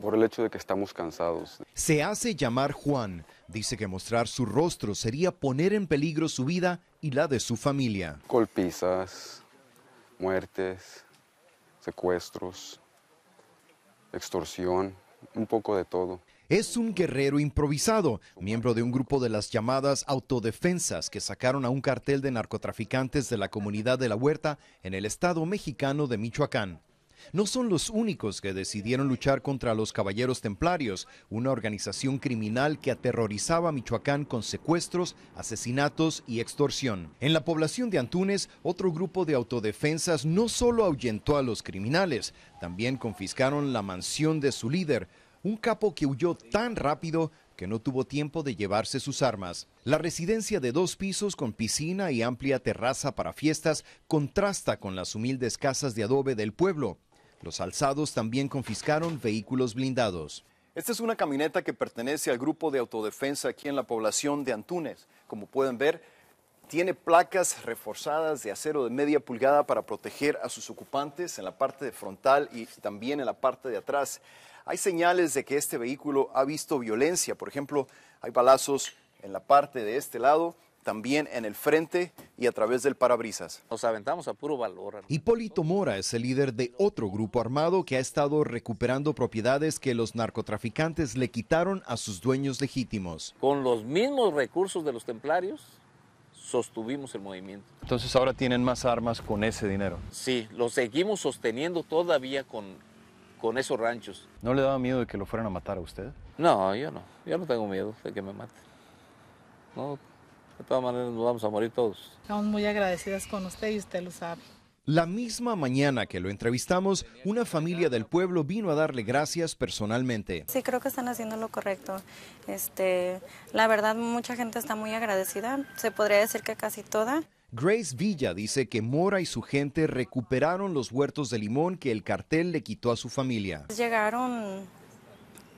por el hecho de que estamos cansados. Se hace llamar Juan. Dice que mostrar su rostro sería poner en peligro su vida y la de su familia. Golpizas, muertes, secuestros, extorsión, un poco de todo. Es un guerrero improvisado, miembro de un grupo de las llamadas autodefensas que sacaron a un cartel de narcotraficantes de la comunidad de la Huerta en el estado mexicano de Michoacán no son los únicos que decidieron luchar contra los Caballeros Templarios, una organización criminal que aterrorizaba a Michoacán con secuestros, asesinatos y extorsión. En la población de Antunes, otro grupo de autodefensas no solo ahuyentó a los criminales, también confiscaron la mansión de su líder, un capo que huyó tan rápido que no tuvo tiempo de llevarse sus armas. La residencia de dos pisos con piscina y amplia terraza para fiestas contrasta con las humildes casas de adobe del pueblo. Los alzados también confiscaron vehículos blindados. Esta es una camioneta que pertenece al grupo de autodefensa aquí en la población de Antunes. Como pueden ver, tiene placas reforzadas de acero de media pulgada para proteger a sus ocupantes en la parte de frontal y también en la parte de atrás. Hay señales de que este vehículo ha visto violencia, por ejemplo, hay balazos en la parte de este lado también en el frente y a través del parabrisas. Nos aventamos a puro valor. Hipólito Mora es el líder de otro grupo armado que ha estado recuperando propiedades que los narcotraficantes le quitaron a sus dueños legítimos. Con los mismos recursos de los templarios sostuvimos el movimiento. Entonces ahora tienen más armas con ese dinero. Sí, lo seguimos sosteniendo todavía con, con esos ranchos. ¿No le daba miedo de que lo fueran a matar a usted? No, yo no. Yo no tengo miedo de que me maten. No, de todas maneras nos vamos a morir todos. Estamos muy agradecidas con usted y usted lo sabe. La misma mañana que lo entrevistamos, una familia del pueblo vino a darle gracias personalmente. Sí, creo que están haciendo lo correcto. Este, la verdad, mucha gente está muy agradecida. Se podría decir que casi toda. Grace Villa dice que Mora y su gente recuperaron los huertos de limón que el cartel le quitó a su familia. Llegaron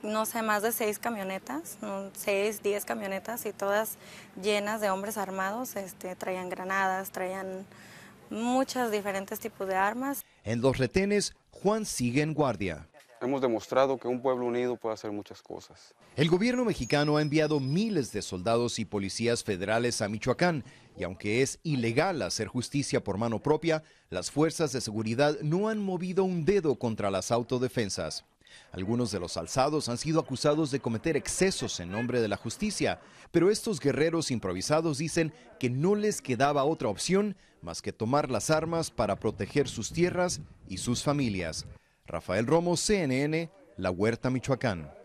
no sé, más de seis camionetas, mm, seis, diez camionetas y todas llenas de hombres armados, este, traían granadas, traían muchos diferentes tipos de armas. En los retenes, Juan sigue en guardia. Hemos demostrado que un pueblo unido puede hacer muchas cosas. El gobierno mexicano ha enviado miles de soldados y policías federales a Michoacán y aunque es ilegal hacer justicia por mano propia, las fuerzas de seguridad no han movido un dedo contra las autodefensas. Algunos de los alzados han sido acusados de cometer excesos en nombre de la justicia, pero estos guerreros improvisados dicen que no les quedaba otra opción más que tomar las armas para proteger sus tierras y sus familias. Rafael Romo, CNN, La Huerta, Michoacán.